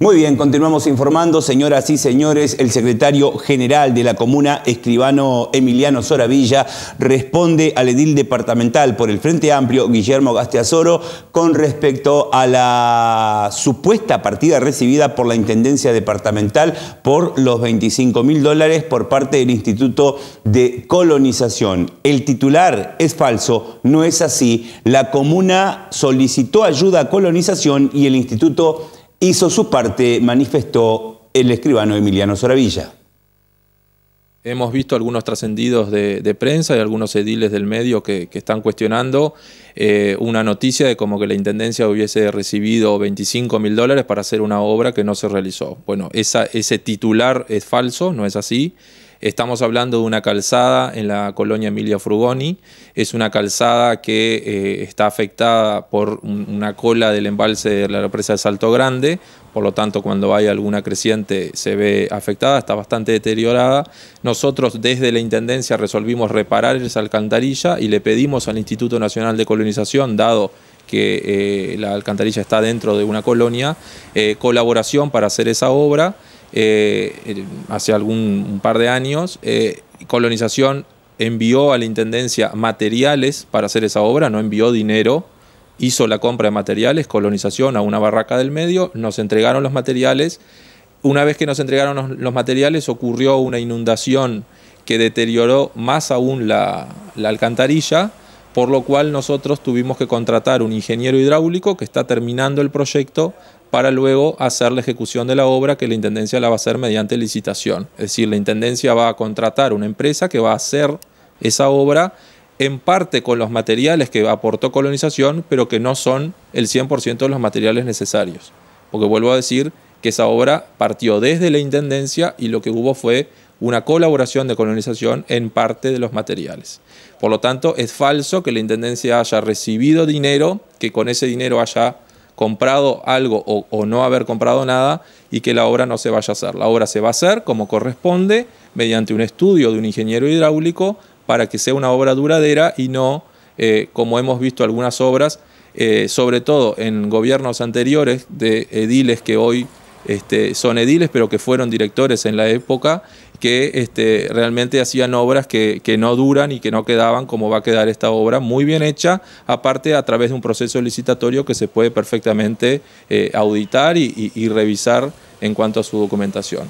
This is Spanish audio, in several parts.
Muy bien, continuamos informando, señoras y señores, el secretario general de la comuna, escribano Emiliano Soravilla, responde al edil departamental por el Frente Amplio, Guillermo gasteazoro con respecto a la supuesta partida recibida por la Intendencia Departamental por los 25 mil dólares por parte del Instituto de Colonización. El titular es falso, no es así. La comuna solicitó ayuda a colonización y el Instituto hizo su parte, manifestó el escribano Emiliano Soravilla. Hemos visto algunos trascendidos de, prensa y algunos ediles del medio que, están cuestionando eh, una noticia de como que la Intendencia hubiese recibido 25 mil dólares para hacer una obra que no se realizó. Bueno, ese titular es falso, no es así. Estamos hablando de una calzada en la colonia Emilia Frugoni. Es una calzada que eh, está afectada por una cola del embalse de la represa de Salto Grande. Por lo tanto, cuando hay alguna creciente se ve afectada, está bastante deteriorada. Nosotros desde la Intendencia resolvimos reparar esa alcantarilla y le pedimos al Instituto Nacional de Colonización, dado que eh, la alcantarilla está dentro de una colonia, eh, colaboración para hacer esa obra. Eh, hace algún par de años. Eh, colonización envió a la Intendencia materiales para hacer esa obra, no envió dinero, hizo la compra de materiales, colonización a una barraca del medio, nos entregaron los materiales. Una vez que nos entregaron los, materiales ocurrió una inundación que deterioró más aún la, la alcantarilla, por lo cual nosotros tuvimos que contratar un ingeniero hidráulico que está terminando el proyecto para luego hacer la ejecución de la obra que la Intendencia la va a hacer mediante licitación. Es decir, la Intendencia va a contratar una empresa que va a hacer esa obra en parte con los materiales que aportó colonización, pero que no son el 100% de los materiales necesarios. Porque vuelvo a decir que esa obra partió desde la Intendencia y lo que hubo fue una colaboración de colonización en parte de los materiales. Por lo tanto, es falso que la Intendencia haya recibido dinero, que con ese dinero haya comprado algo o, no haber comprado nada y que la obra no se vaya a hacer. La obra se va a hacer como corresponde mediante un estudio de un ingeniero hidráulico para que sea una obra duradera y no, eh, como hemos visto algunas obras, eh, sobre todo en gobiernos anteriores de ediles que hoy este, son ediles, pero que fueron directores en la época que este, realmente hacían obras que, no duran y que no quedaban como va a quedar esta obra, muy bien hecha, aparte a través de un proceso licitatorio que se puede perfectamente eh, auditar y revisar en cuanto a su documentación.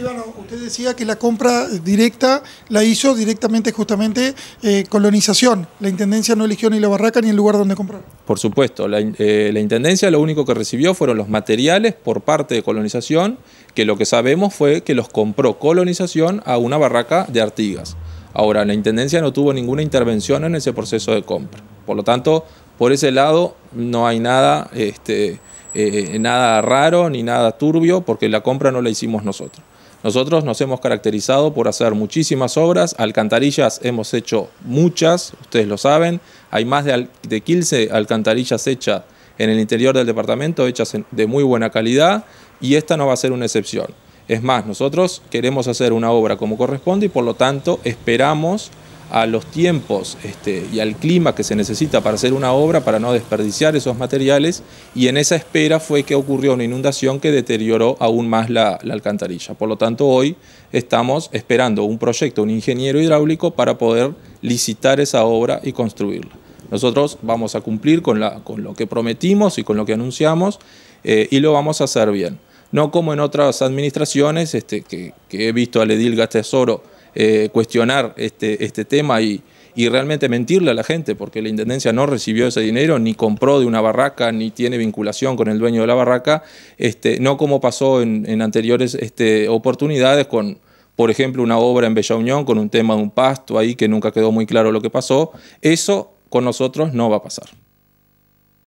Ivano, usted decía que la compra directa la hizo directamente justamente eh, colonización. La Intendencia no eligió ni la barraca ni el lugar donde comprar. Por supuesto, eh, la, Intendencia lo único que recibió fueron los materiales por parte de colonización, que lo que sabemos fue que los compró colonización a una barraca de Artigas. Ahora, la Intendencia no tuvo ninguna intervención en ese proceso de compra. Por lo tanto, por ese lado no hay nada, este, eh, nada raro ni nada turbio porque la compra no la hicimos nosotros. Nosotros nos hemos caracterizado por hacer muchísimas obras, alcantarillas hemos hecho muchas, ustedes lo saben, hay más de, 15 alcantarillas hechas en el interior del departamento, hechas de muy buena calidad, y esta no va a ser una excepción. Es más, nosotros queremos hacer una obra como corresponde y por lo tanto esperamos a los tiempos este, y al clima que se necesita para hacer una obra, para no desperdiciar esos materiales, y en esa espera fue que ocurrió una inundación que deterioró aún más la, alcantarilla. Por lo tanto, hoy estamos esperando un proyecto, un ingeniero hidráulico para poder licitar esa obra y construirla. Nosotros vamos a cumplir con, lo que prometimos y con lo que anunciamos eh, y lo vamos a hacer bien. No como en otras administraciones este, que, he visto al Edil Tesoro eh, cuestionar este, este tema y, realmente mentirle a la gente, porque la Intendencia no recibió ese dinero, ni compró de una barraca, ni tiene vinculación con el dueño de la barraca, este, no como pasó en, en anteriores este, oportunidades con, por ejemplo, una obra en Bella Unión con un tema de un pasto ahí que nunca quedó muy claro lo que pasó. Eso con nosotros no va a pasar.